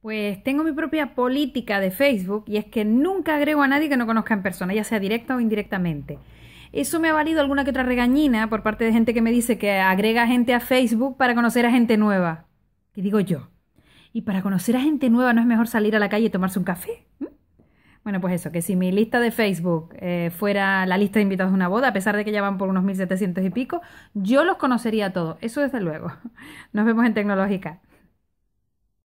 Pues tengo mi propia política de Facebook y es que nunca agrego a nadie que no conozca en persona, ya sea directa o indirectamente. Eso me ha valido alguna que otra regañina por parte de gente que me dice que agrega gente a Facebook para conocer a gente nueva. ¿Qué digo yo, ¿y para conocer a gente nueva no es mejor salir a la calle y tomarse un café? ¿Mm? Bueno, pues eso, que si mi lista de Facebook eh, fuera la lista de invitados de una boda, a pesar de que ya van por unos 1700 y pico, yo los conocería a todos, eso desde luego. Nos vemos en Tecnológica.